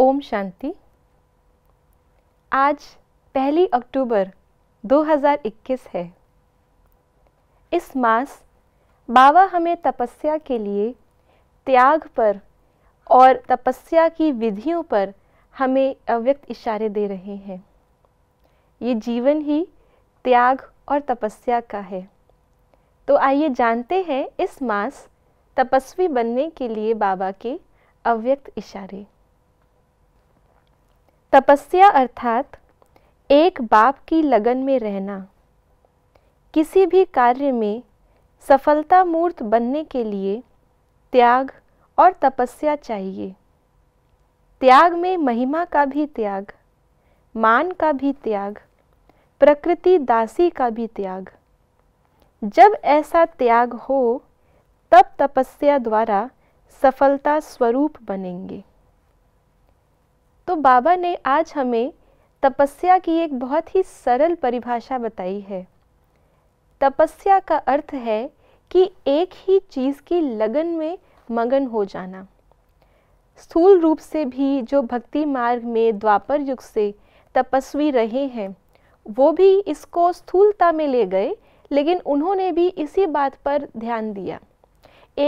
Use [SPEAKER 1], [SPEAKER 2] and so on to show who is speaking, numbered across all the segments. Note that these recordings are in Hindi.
[SPEAKER 1] ओम शांति आज पहली अक्टूबर 2021 है इस मास बाबा हमें तपस्या के लिए त्याग पर और तपस्या की विधियों पर हमें अव्यक्त इशारे दे रहे हैं ये जीवन ही त्याग और तपस्या का है तो आइए जानते हैं इस मास तपस्वी बनने के लिए बाबा के अव्यक्त इशारे तपस्या अर्थात एक बाप की लगन में रहना किसी भी कार्य में सफलता मूर्त बनने के लिए त्याग और तपस्या चाहिए त्याग में महिमा का भी त्याग मान का भी त्याग प्रकृति दासी का भी त्याग जब ऐसा त्याग हो तब तपस्या द्वारा सफलता स्वरूप बनेंगे तो बाबा ने आज हमें तपस्या की एक बहुत ही सरल परिभाषा बताई है तपस्या का अर्थ है कि एक ही चीज़ की लगन में मगन हो जाना स्थूल रूप से भी जो भक्ति मार्ग में द्वापर युग से तपस्वी रहे हैं वो भी इसको स्थूलता में ले गए लेकिन उन्होंने भी इसी बात पर ध्यान दिया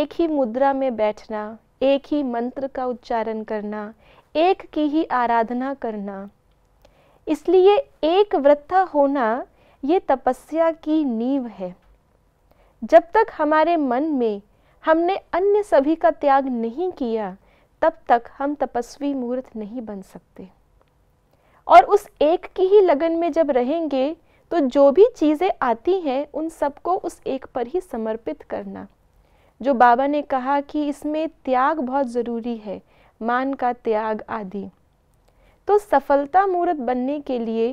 [SPEAKER 1] एक ही मुद्रा में बैठना एक ही मंत्र का उच्चारण करना एक की ही आराधना करना इसलिए एक व्रता होना ये तपस्या की नींव है जब तक हमारे मन में हमने अन्य सभी का त्याग नहीं किया तब तक हम तपस्वी मूर्त नहीं बन सकते और उस एक की ही लगन में जब रहेंगे तो जो भी चीज़ें आती हैं उन सबको उस एक पर ही समर्पित करना जो बाबा ने कहा कि इसमें त्याग बहुत ज़रूरी है मान का त्याग आदि तो सफलता मूर्त बनने के लिए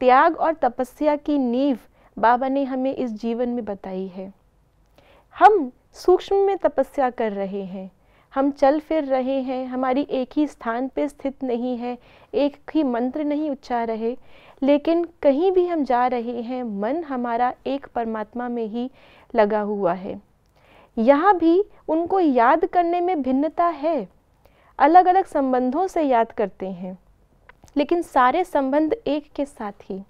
[SPEAKER 1] त्याग और तपस्या की नींव बाबा ने हमें इस जीवन में बताई है हम सूक्ष्म में तपस्या कर रहे हैं हम चल फिर रहे हैं हमारी एक ही स्थान पर स्थित नहीं है एक ही मंत्र नहीं उच्चा रहे लेकिन कहीं भी हम जा रहे हैं मन हमारा एक परमात्मा में ही लगा हुआ है यहाँ भी उनको याद करने में भिन्नता है अलग अलग संबंधों से याद करते हैं लेकिन सारे संबंध एक के साथ ही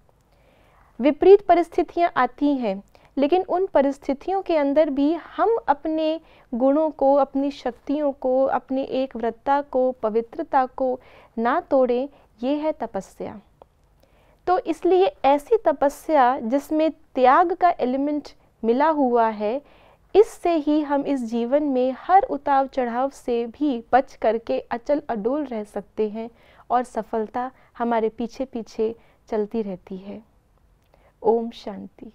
[SPEAKER 1] विपरीत परिस्थितियाँ आती हैं लेकिन उन परिस्थितियों के अंदर भी हम अपने गुणों को अपनी शक्तियों को अपनी एक व्रता को पवित्रता को ना तोड़ें ये है तपस्या तो इसलिए ऐसी तपस्या जिसमें त्याग का एलिमेंट मिला हुआ है इससे ही हम इस जीवन में हर उतार चढ़ाव से भी बच करके अचल अडोल रह सकते हैं और सफलता हमारे पीछे पीछे चलती रहती है ओम शांति